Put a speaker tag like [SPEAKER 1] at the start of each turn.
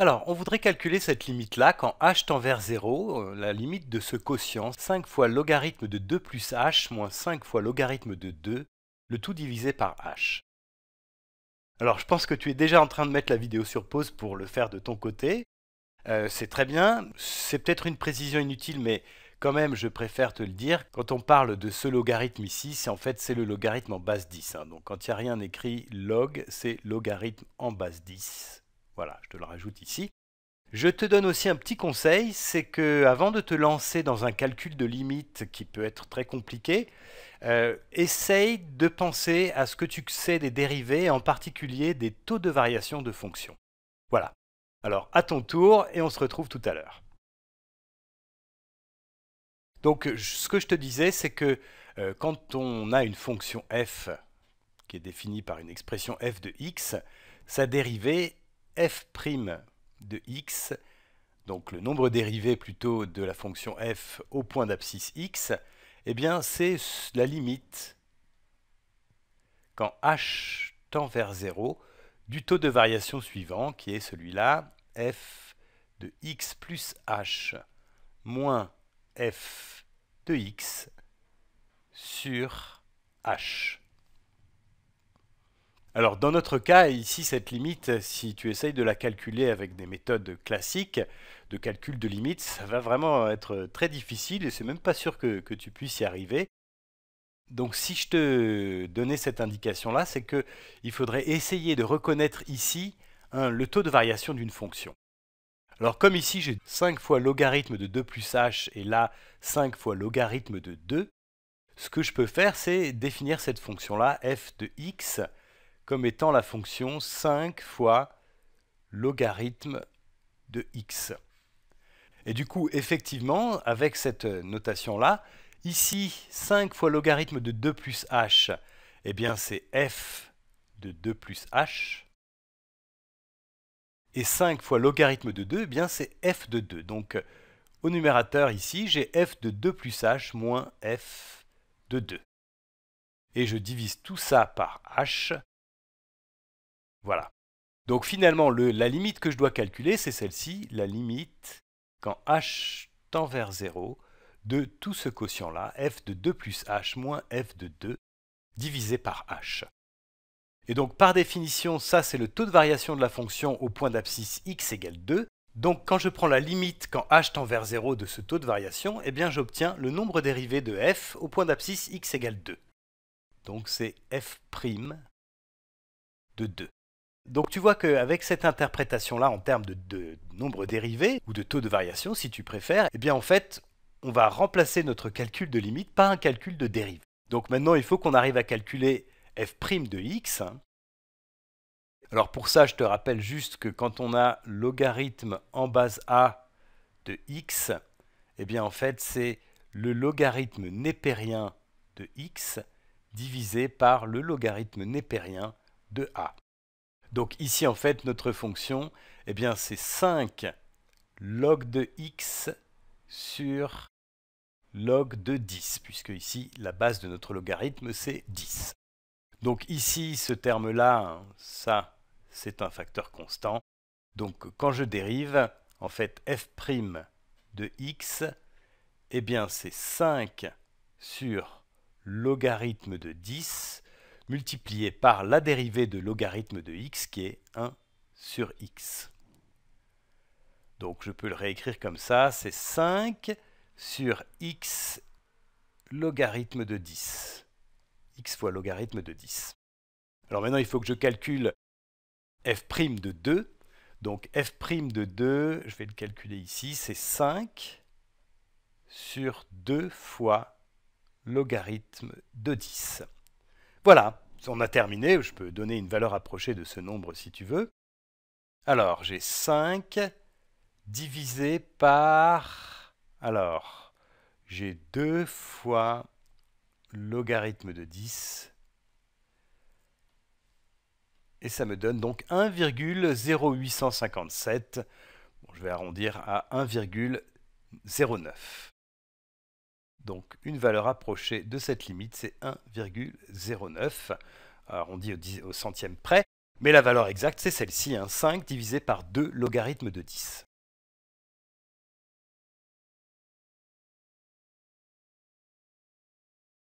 [SPEAKER 1] Alors, on voudrait calculer cette limite-là quand h tend vers 0, euh, la limite de ce quotient, 5 fois logarithme de 2 plus h moins 5 fois logarithme de 2, le tout divisé par h. Alors, je pense que tu es déjà en train de mettre la vidéo sur pause pour le faire de ton côté. Euh, c'est très bien, c'est peut-être une précision inutile, mais quand même, je préfère te le dire. Quand on parle de ce logarithme ici, c'est en fait c'est le logarithme en base 10. Hein. Donc, quand il n'y a rien écrit log, c'est logarithme en base 10. Voilà, je te le rajoute ici. Je te donne aussi un petit conseil, c'est que avant de te lancer dans un calcul de limite qui peut être très compliqué, euh, essaye de penser à ce que tu sais des dérivés, en particulier des taux de variation de fonctions. Voilà. Alors à ton tour et on se retrouve tout à l'heure. Donc ce que je te disais, c'est que euh, quand on a une fonction f qui est définie par une expression f de x, sa dérivée f' de x, donc le nombre dérivé plutôt de la fonction f au point d'abscisse x, eh bien c'est la limite quand h tend vers 0 du taux de variation suivant qui est celui-là f de x plus h moins f de x sur h. Alors dans notre cas, ici, cette limite, si tu essayes de la calculer avec des méthodes classiques de calcul de limites, ça va vraiment être très difficile et c'est même pas sûr que, tu puisses y arriver. Donc si je te donnais cette indication-là, c'est qu'il faudrait essayer de reconnaître ici hein, le taux de variation d'une fonction. Alors comme ici j'ai 5 fois logarithme de 2 plus h et là 5 fois logarithme de 2, ce que je peux faire c'est définir cette fonction-là f de x comme étant la fonction 5 fois logarithme de x. Et du coup, effectivement, avec cette notation-là, ici, 5 fois logarithme de 2 plus h, eh bien c'est f de 2 plus h. Et 5 fois logarithme de 2, eh bien c'est f de 2. Donc au numérateur ici, j'ai f de 2 plus h moins f de 2. Et je divise tout ça par h, voilà. Donc finalement, la limite que je dois calculer, c'est celle-ci, la limite quand h tend vers 0 de tout ce quotient-là, f de 2 plus h moins f de 2 divisé par h. Et donc par définition, ça c'est le taux de variation de la fonction au point d'abscisse x égale 2. Donc quand je prends la limite quand h tend vers 0 de ce taux de variation, eh bien j'obtiens le nombre dérivé de f au point d'abscisse x égale 2. Donc c'est f' de 2. Donc tu vois qu'avec cette interprétation-là en termes de, nombre dérivé ou de taux de variation si tu préfères, eh bien en fait on va remplacer notre calcul de limite par un calcul de dérive. Donc maintenant il faut qu'on arrive à calculer f' de x. Alors pour ça je te rappelle juste que quand on a logarithme en base a de x, eh bien en fait c'est le logarithme népérien de x divisé par le logarithme népérien de a. Donc ici, en fait, notre fonction, eh bien, c'est 5 log de x sur log de 10, puisque ici, la base de notre logarithme, c'est 10. Donc ici, ce terme-là, ça, c'est un facteur constant. Donc quand je dérive, en fait, f' de x, eh bien, c'est 5 sur logarithme de 10 multiplié par la dérivée de logarithme de x qui est 1 sur x. Donc je peux le réécrire comme ça, c'est 5 sur x logarithme de 10. x fois logarithme de 10. Alors maintenant, il faut que je calcule f' de 2. Donc f' de 2, je vais le calculer ici, c'est 5 sur 2 fois logarithme de 10. Voilà, on a terminé, je peux donner une valeur approchée de ce nombre si tu veux. Alors, j'ai 5 divisé par... Alors, j'ai 2 fois logarithme de 10. Et ça me donne donc 1,0857. je vais arrondir à 1,09. Donc une valeur approchée de cette limite, c'est 1,09. Alors on dit au, centième près, mais la valeur exacte, c'est celle-ci, un hein. 5 divisé par 2 logarithme de 10.